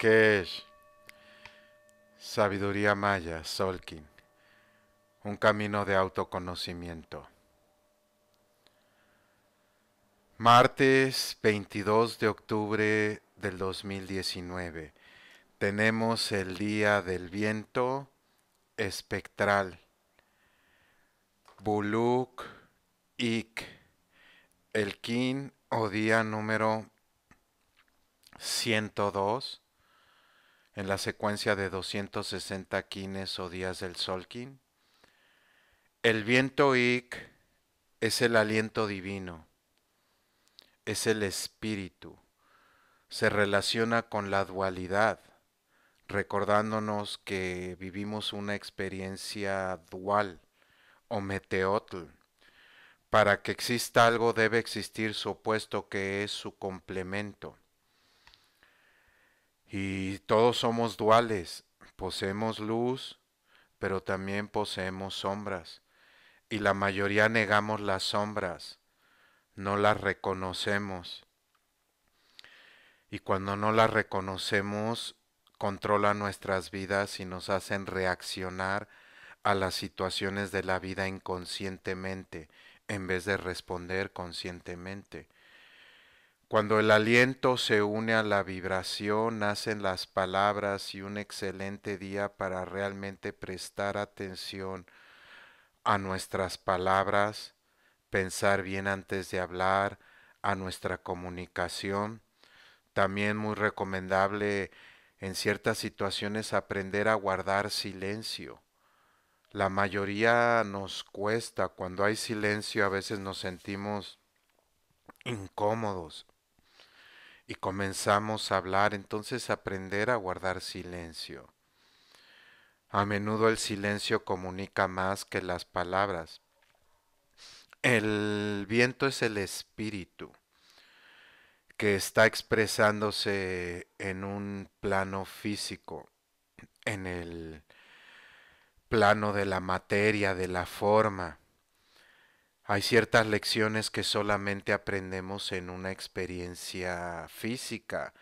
es Sabiduría maya, Solkin. Un camino de autoconocimiento. Martes 22 de octubre del 2019. Tenemos el día del viento espectral. Buluk Ik. El Kin o día número 102 en la secuencia de 260 quines o días del solkin. El viento ik es el aliento divino, es el espíritu, se relaciona con la dualidad, recordándonos que vivimos una experiencia dual o meteotl. Para que exista algo debe existir su opuesto que es su complemento. Y todos somos duales, poseemos luz, pero también poseemos sombras. Y la mayoría negamos las sombras, no las reconocemos. Y cuando no las reconocemos, controlan nuestras vidas y nos hacen reaccionar a las situaciones de la vida inconscientemente, en vez de responder conscientemente. Cuando el aliento se une a la vibración, nacen las palabras y un excelente día para realmente prestar atención a nuestras palabras, pensar bien antes de hablar, a nuestra comunicación. También muy recomendable en ciertas situaciones aprender a guardar silencio. La mayoría nos cuesta, cuando hay silencio a veces nos sentimos incómodos y comenzamos a hablar, entonces aprender a guardar silencio. A menudo el silencio comunica más que las palabras. El viento es el espíritu que está expresándose en un plano físico, en el plano de la materia, de la forma. Hay ciertas lecciones que solamente aprendemos en una experiencia física.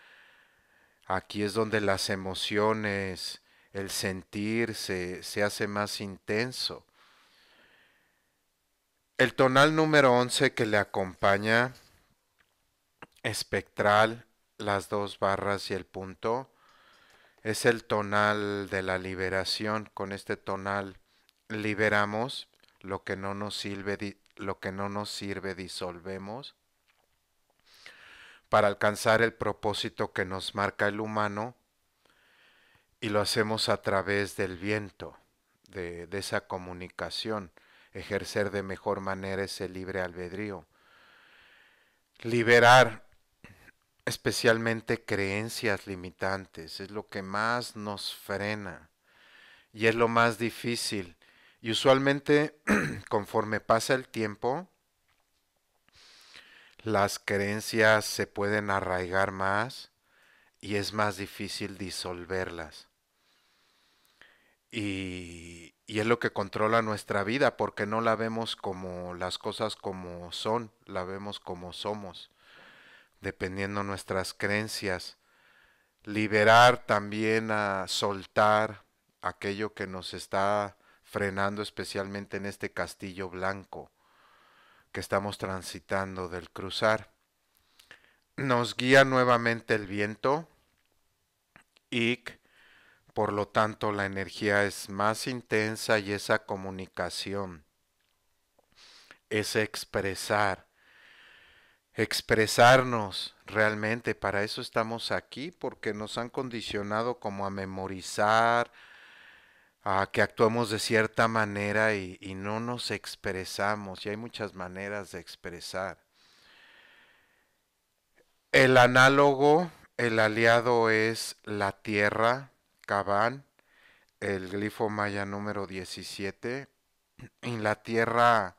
Aquí es donde las emociones, el sentir se, se hace más intenso. El tonal número 11 que le acompaña, espectral, las dos barras y el punto, es el tonal de la liberación. Con este tonal liberamos lo que no nos sirve, lo que no nos sirve disolvemos para alcanzar el propósito que nos marca el humano y lo hacemos a través del viento, de, esa comunicación, ejercer de mejor manera ese libre albedrío, liberar especialmente creencias limitantes, es lo que más nos frena y es lo más difícil y usualmente, conforme pasa el tiempo, las creencias se pueden arraigar más y es más difícil disolverlas. Y, y, es lo que controla nuestra vida porque no la vemos como las cosas como son, la vemos como somos, dependiendo nuestras creencias. Liberar también a soltar aquello que nos está frenando especialmente en este castillo blanco que estamos transitando del cruzar. Nos guía nuevamente el viento y por lo tanto la energía es más intensa y esa comunicación es expresar, expresarnos realmente, para eso estamos aquí, porque nos han condicionado como a memorizar, a que actuemos de cierta manera y, no nos expresamos, y hay muchas maneras de expresar. El análogo, el aliado es la tierra, Cabán, el glifo maya número 17. Y la tierra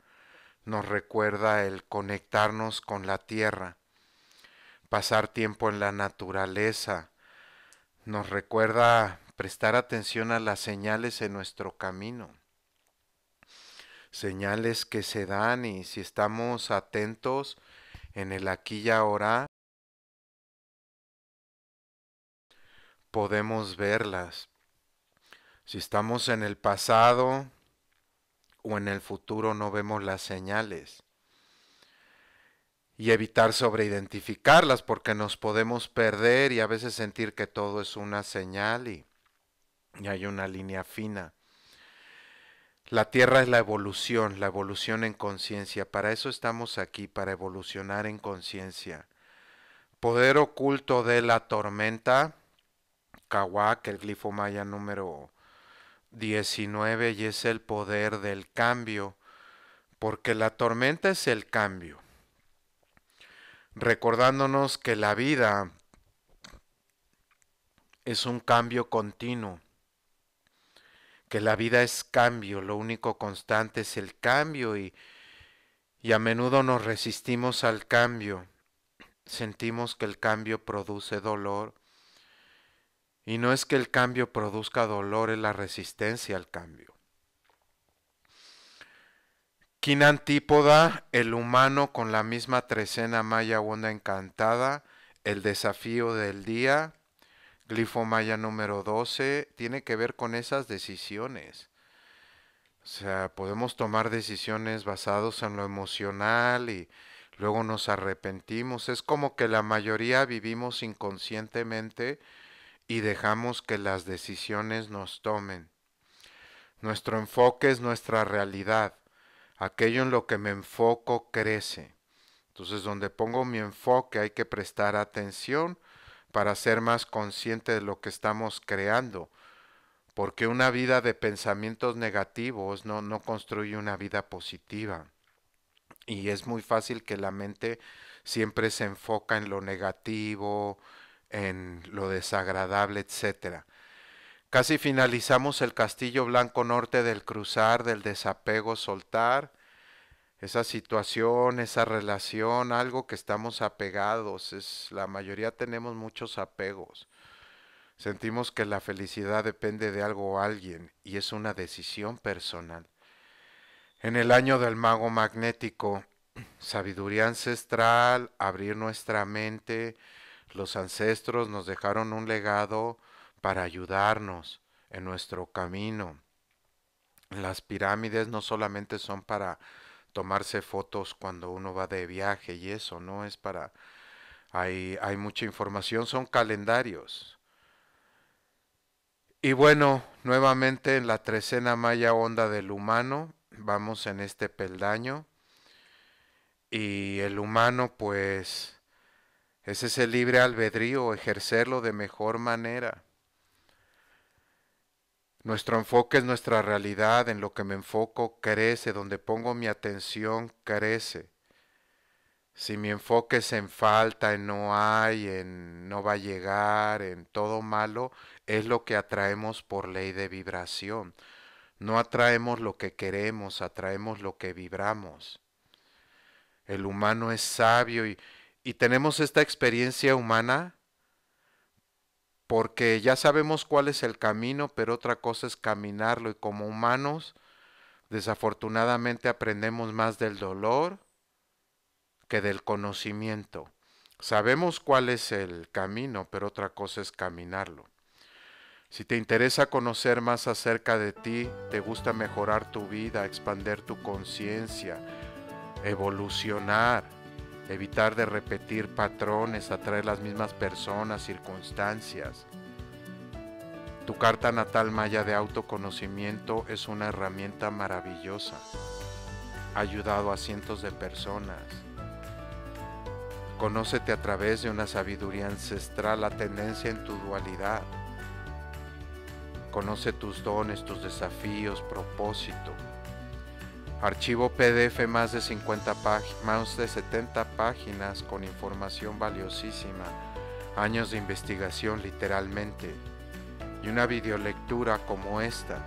nos recuerda el conectarnos con la tierra, pasar tiempo en la naturaleza, nos recuerda prestar atención a las señales en nuestro camino. Señales que se dan y si estamos atentos en el aquí y ahora, podemos verlas. Si estamos en el pasado o en el futuro, no vemos las señales y evitar sobreidentificarlas porque nos podemos perder y a veces sentir que todo es una señal y y hay una línea fina. La tierra es la evolución, la evolución en conciencia. Para eso estamos aquí, para evolucionar en conciencia. Poder oculto de la tormenta, Kawak, el glifo maya número 19, y es el poder del cambio, porque la tormenta es el cambio. Recordándonos que la vida es un cambio continuo que la vida es cambio, lo único constante es el cambio y, y a menudo nos resistimos al cambio, sentimos que el cambio produce dolor y no es que el cambio produzca dolor, es la resistencia al cambio. Quin antípoda, el humano con la misma trecena maya onda encantada, el desafío del día, Maya número 12 tiene que ver con esas decisiones. O sea, podemos tomar decisiones basadas en lo emocional y luego nos arrepentimos. Es como que la mayoría vivimos inconscientemente y dejamos que las decisiones nos tomen. Nuestro enfoque es nuestra realidad. Aquello en lo que me enfoco crece. Entonces, donde pongo mi enfoque hay que prestar atención para ser más consciente de lo que estamos creando, porque una vida de pensamientos negativos no, construye una vida positiva. Y es muy fácil que la mente siempre se enfoca en lo negativo, en lo desagradable, etc. Casi finalizamos el Castillo Blanco Norte del cruzar, del desapego, soltar, esa situación, esa relación, algo que estamos apegados. Es, la mayoría tenemos muchos apegos. Sentimos que la felicidad depende de algo o alguien y es una decisión personal. En el año del mago magnético, sabiduría ancestral, abrir nuestra mente, los ancestros nos dejaron un legado para ayudarnos en nuestro camino. Las pirámides no solamente son para tomarse fotos cuando uno va de viaje y eso, ¿no? Es para... Hay, hay mucha información, son calendarios. Y bueno, nuevamente en la trecena maya onda del humano, vamos en este peldaño. Y el humano, pues, es ese libre albedrío, ejercerlo de mejor manera. Nuestro enfoque es nuestra realidad, en lo que me enfoco crece, donde pongo mi atención crece. Si mi enfoque es en falta, en no hay, en no va a llegar, en todo malo, es lo que atraemos por ley de vibración. No atraemos lo que queremos, atraemos lo que vibramos. El humano es sabio y, y tenemos esta experiencia humana porque ya sabemos cuál es el camino, pero otra cosa es caminarlo y como humanos desafortunadamente aprendemos más del dolor que del conocimiento. Sabemos cuál es el camino, pero otra cosa es caminarlo. Si te interesa conocer más acerca de ti, te gusta mejorar tu vida, expander tu conciencia, evolucionar, evitar de repetir patrones, atraer las mismas personas, circunstancias. Tu carta natal maya de autoconocimiento es una herramienta maravillosa. Ha ayudado a cientos de personas. Conócete a través de una sabiduría ancestral la tendencia en tu dualidad. Conoce tus dones, tus desafíos, propósito Archivo PDF más de, 50 más de 70 páginas con información valiosísima, años de investigación literalmente, y una videolectura como esta,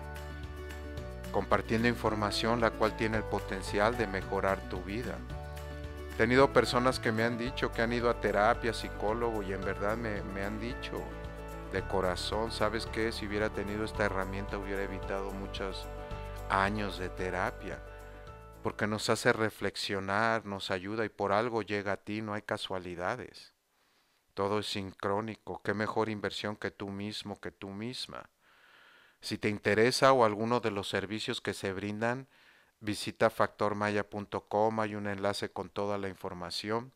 compartiendo información la cual tiene el potencial de mejorar tu vida. He tenido personas que me han dicho que han ido a terapia, psicólogo, y en verdad me, me han dicho de corazón, ¿sabes qué? Si hubiera tenido esta herramienta hubiera evitado muchos años de terapia porque nos hace reflexionar, nos ayuda y por algo llega a ti, no hay casualidades. Todo es sincrónico, qué mejor inversión que tú mismo, que tú misma. Si te interesa o alguno de los servicios que se brindan, visita factormaya.com, hay un enlace con toda la información.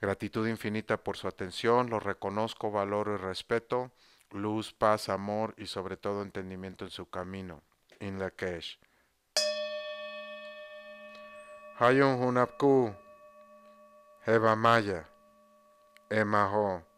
Gratitud infinita por su atención, lo reconozco, valoro y respeto. Luz, paz, amor y sobre todo entendimiento en su camino. In Cash un Hunapku, Hebamaya, Emaho.